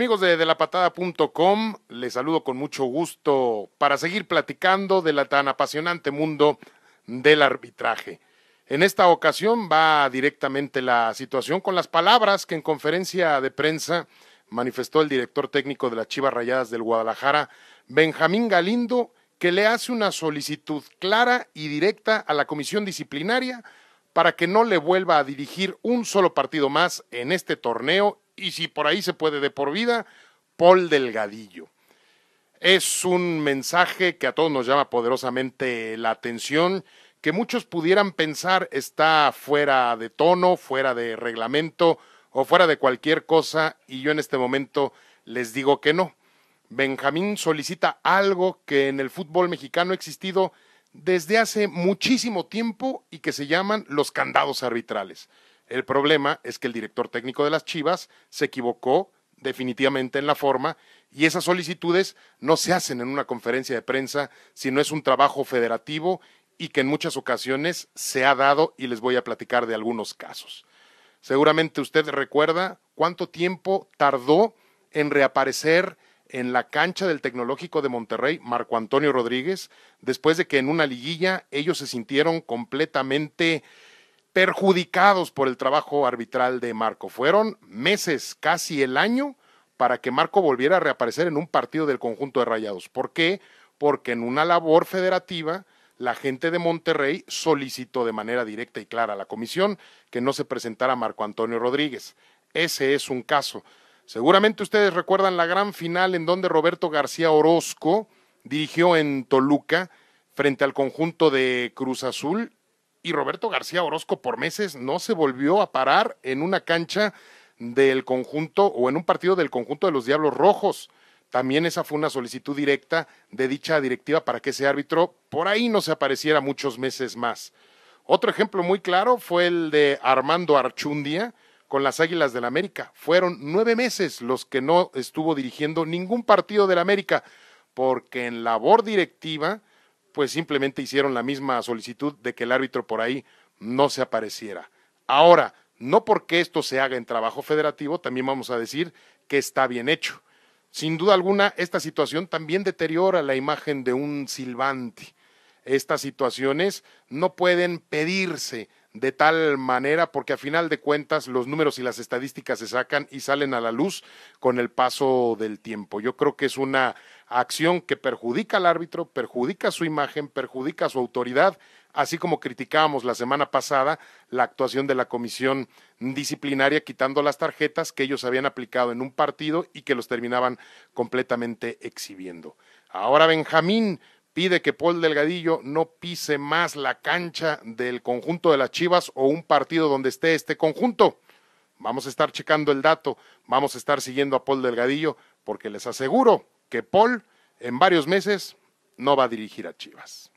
Amigos de, de Patada.com, les saludo con mucho gusto para seguir platicando de la tan apasionante mundo del arbitraje. En esta ocasión va directamente la situación con las palabras que en conferencia de prensa manifestó el director técnico de las Chivas Rayadas del Guadalajara, Benjamín Galindo, que le hace una solicitud clara y directa a la comisión disciplinaria para que no le vuelva a dirigir un solo partido más en este torneo y si por ahí se puede de por vida, Paul Delgadillo. Es un mensaje que a todos nos llama poderosamente la atención, que muchos pudieran pensar está fuera de tono, fuera de reglamento o fuera de cualquier cosa, y yo en este momento les digo que no. Benjamín solicita algo que en el fútbol mexicano ha existido desde hace muchísimo tiempo y que se llaman los candados arbitrales. El problema es que el director técnico de las Chivas se equivocó definitivamente en la forma y esas solicitudes no se hacen en una conferencia de prensa, sino es un trabajo federativo y que en muchas ocasiones se ha dado y les voy a platicar de algunos casos. Seguramente usted recuerda cuánto tiempo tardó en reaparecer en la cancha del Tecnológico de Monterrey Marco Antonio Rodríguez, después de que en una liguilla ellos se sintieron completamente perjudicados por el trabajo arbitral de Marco. Fueron meses, casi el año, para que Marco volviera a reaparecer en un partido del conjunto de Rayados. ¿Por qué? Porque en una labor federativa, la gente de Monterrey solicitó de manera directa y clara a la comisión que no se presentara Marco Antonio Rodríguez. Ese es un caso. Seguramente ustedes recuerdan la gran final en donde Roberto García Orozco dirigió en Toluca frente al conjunto de Cruz Azul y Roberto García Orozco por meses no se volvió a parar en una cancha del conjunto o en un partido del conjunto de los Diablos Rojos. También esa fue una solicitud directa de dicha directiva para que ese árbitro por ahí no se apareciera muchos meses más. Otro ejemplo muy claro fue el de Armando Archundia con las Águilas del la América. Fueron nueve meses los que no estuvo dirigiendo ningún partido del América, porque en labor directiva pues simplemente hicieron la misma solicitud de que el árbitro por ahí no se apareciera. Ahora, no porque esto se haga en trabajo federativo, también vamos a decir que está bien hecho. Sin duda alguna, esta situación también deteriora la imagen de un silbante. Estas situaciones no pueden pedirse de tal manera porque a final de cuentas los números y las estadísticas se sacan y salen a la luz con el paso del tiempo. Yo creo que es una acción que perjudica al árbitro, perjudica su imagen, perjudica su autoridad, así como criticábamos la semana pasada la actuación de la comisión disciplinaria quitando las tarjetas que ellos habían aplicado en un partido y que los terminaban completamente exhibiendo. Ahora Benjamín pide que Paul Delgadillo no pise más la cancha del conjunto de las Chivas o un partido donde esté este conjunto. Vamos a estar checando el dato, vamos a estar siguiendo a Paul Delgadillo porque les aseguro que Paul en varios meses no va a dirigir a Chivas.